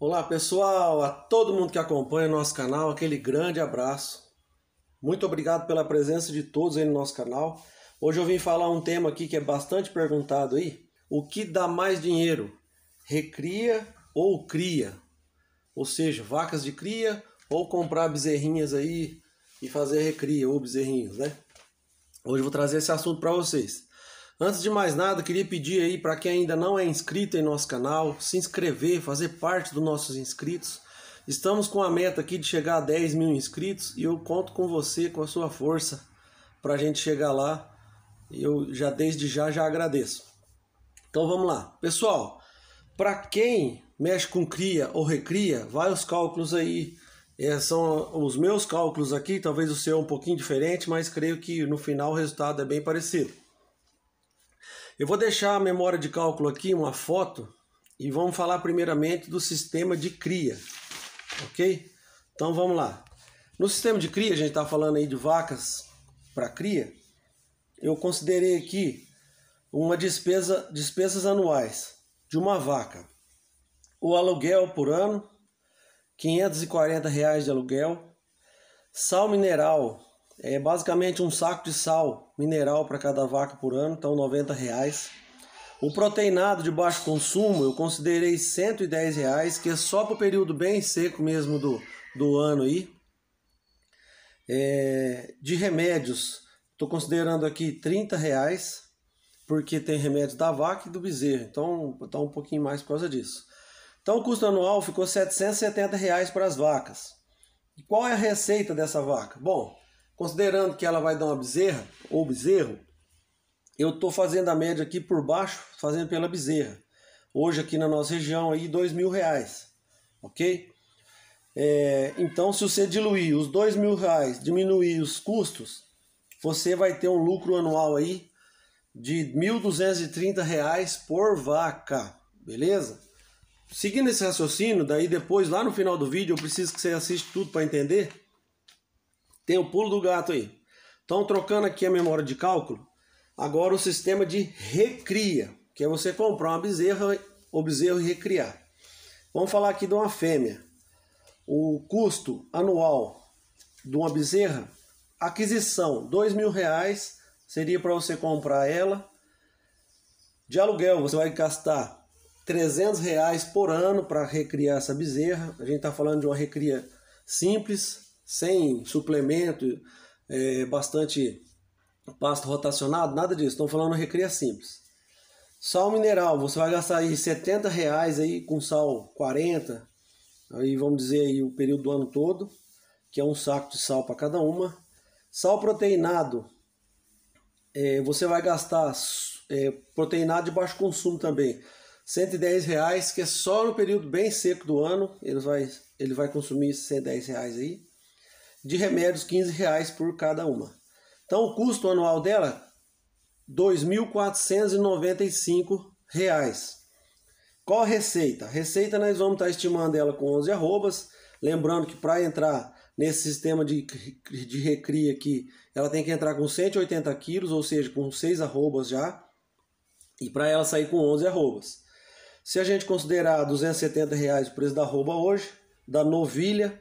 Olá pessoal, a todo mundo que acompanha nosso canal, aquele grande abraço. Muito obrigado pela presença de todos aí no nosso canal. Hoje eu vim falar um tema aqui que é bastante perguntado aí. O que dá mais dinheiro? Recria ou cria? Ou seja, vacas de cria ou comprar bezerrinhas aí e fazer recria ou bezerrinhos, né? Hoje eu vou trazer esse assunto para vocês. Antes de mais nada, queria pedir aí para quem ainda não é inscrito em nosso canal, se inscrever, fazer parte dos nossos inscritos. Estamos com a meta aqui de chegar a 10 mil inscritos e eu conto com você, com a sua força, para a gente chegar lá. Eu já desde já já agradeço. Então vamos lá. Pessoal, para quem mexe com cria ou recria, vai os cálculos aí. É, são os meus cálculos aqui, talvez o seu é um pouquinho diferente, mas creio que no final o resultado é bem parecido. Eu vou deixar a memória de cálculo aqui, uma foto, e vamos falar primeiramente do sistema de cria, ok? Então vamos lá. No sistema de cria, a gente está falando aí de vacas para cria, eu considerei aqui uma despesa, despesas anuais de uma vaca. O aluguel por ano, R$ 540 reais de aluguel. Sal mineral, é basicamente um saco de sal mineral para cada vaca por ano, então 90 reais. O proteinado de baixo consumo eu considerei 110 reais, que é só para o período bem seco mesmo do, do ano aí. É, de remédios, estou considerando aqui 30 reais, porque tem remédio da vaca e do bezerro, então tá um pouquinho mais por causa disso. Então o custo anual ficou 770 reais para as vacas. E qual é a receita dessa vaca? Bom, Considerando que ela vai dar uma bezerra ou bezerro, eu estou fazendo a média aqui por baixo, fazendo pela bezerra. Hoje aqui na nossa região aí dois mil reais, ok? É, então se você diluir os dois mil reais, diminuir os custos, você vai ter um lucro anual aí de mil duzentos reais por vaca, beleza? Seguindo esse raciocínio, daí depois lá no final do vídeo eu preciso que você assista tudo para entender. Tem o pulo do gato aí. Então, trocando aqui a memória de cálculo, agora o sistema de recria, que é você comprar uma bezerra, o bezerro e recriar. Vamos falar aqui de uma fêmea. O custo anual de uma bezerra, aquisição, dois mil reais seria para você comprar ela. De aluguel, você vai gastar 300 reais por ano para recriar essa bezerra. A gente está falando de uma recria simples, sem suplemento, é, bastante pasto rotacionado, nada disso. Estão falando recria simples. Sal mineral, você vai gastar aí 70 reais aí com sal 40, aí vamos dizer aí o período do ano todo, que é um saco de sal para cada uma. Sal proteinado, é, você vai gastar é, proteinado de baixo consumo também, 110 reais, que é só no período bem seco do ano, ele vai, ele vai consumir 110 reais aí de remédios, 15 reais por cada uma. Então o custo anual dela, R$ 2.495. Qual a receita? receita nós vamos estar tá estimando ela com 11 arrobas. Lembrando que para entrar nesse sistema de, de recria aqui, ela tem que entrar com 180 quilos, ou seja, com 6 arrobas já. E para ela sair com 11 arrobas. Se a gente considerar R$ 270 reais o preço da arroba hoje, da novilha,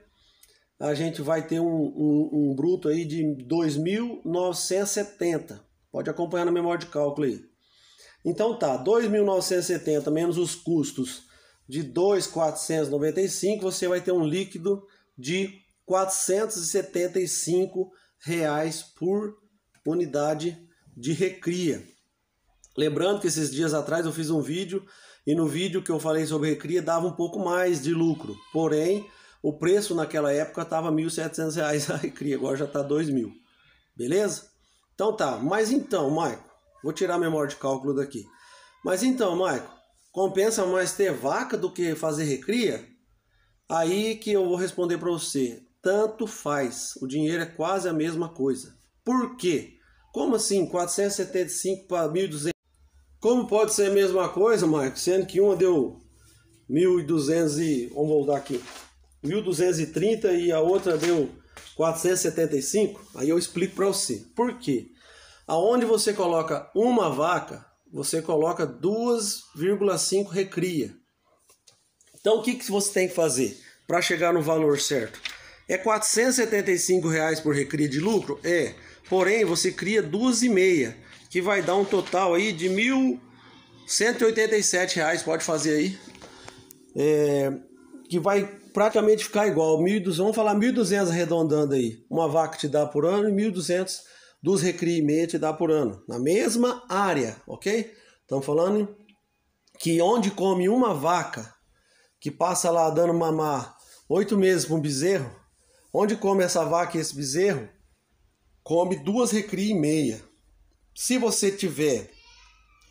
a gente vai ter um, um, um bruto aí de 2.970. Pode acompanhar na memória de cálculo aí. Então tá, 2.970 menos os custos de 2,495, você vai ter um líquido de 475 reais por unidade de recria. Lembrando que esses dias atrás eu fiz um vídeo e no vídeo que eu falei sobre recria dava um pouco mais de lucro, porém o preço naquela época estava R$ 1.700 a recria, agora já está R$ 2.000. Beleza? Então tá, mas então, Maico, vou tirar a memória de cálculo daqui. Mas então, Maico, compensa mais ter vaca do que fazer recria? Aí que eu vou responder para você. Tanto faz, o dinheiro é quase a mesma coisa. Por quê? Como assim 475 para 1.200? Como pode ser a mesma coisa, Maico, sendo que uma deu 1.200 e... Vamos voltar aqui. 1.230 e a outra deu 475, aí eu explico para você. Por quê? Aonde você coloca uma vaca, você coloca 2,5 recria. Então o que, que você tem que fazer para chegar no valor certo? É 475 reais por recria de lucro? É. Porém, você cria duas e meia, que vai dar um total aí de R$ reais pode fazer aí. É, que vai praticamente ficar igual, 1.200, vamos falar 1.200 arredondando aí. Uma vaca te dá por ano e 1.200 dos recria e meia te dá por ano, na mesma área, ok? Estamos falando que onde come uma vaca que passa lá dando mamar oito meses para um bezerro, onde come essa vaca e esse bezerro, come duas recria e meia. Se você tiver,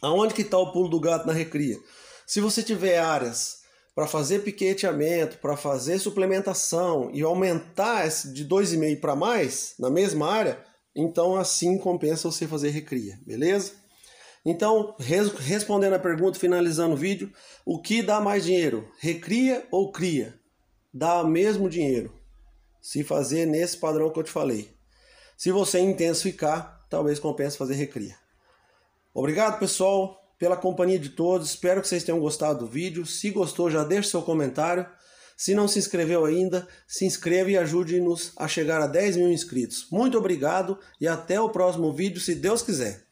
aonde que está o pulo do gato na recria? Se você tiver áreas para fazer piqueteamento, para fazer suplementação e aumentar de 2,5 para mais na mesma área, então assim compensa você fazer recria, beleza? Então, res respondendo a pergunta, finalizando o vídeo, o que dá mais dinheiro? Recria ou cria? Dá o mesmo dinheiro. Se fazer nesse padrão que eu te falei. Se você intensificar, talvez compense fazer recria. Obrigado, pessoal pela companhia de todos. Espero que vocês tenham gostado do vídeo. Se gostou, já deixe seu comentário. Se não se inscreveu ainda, se inscreva e ajude-nos a chegar a 10 mil inscritos. Muito obrigado e até o próximo vídeo, se Deus quiser.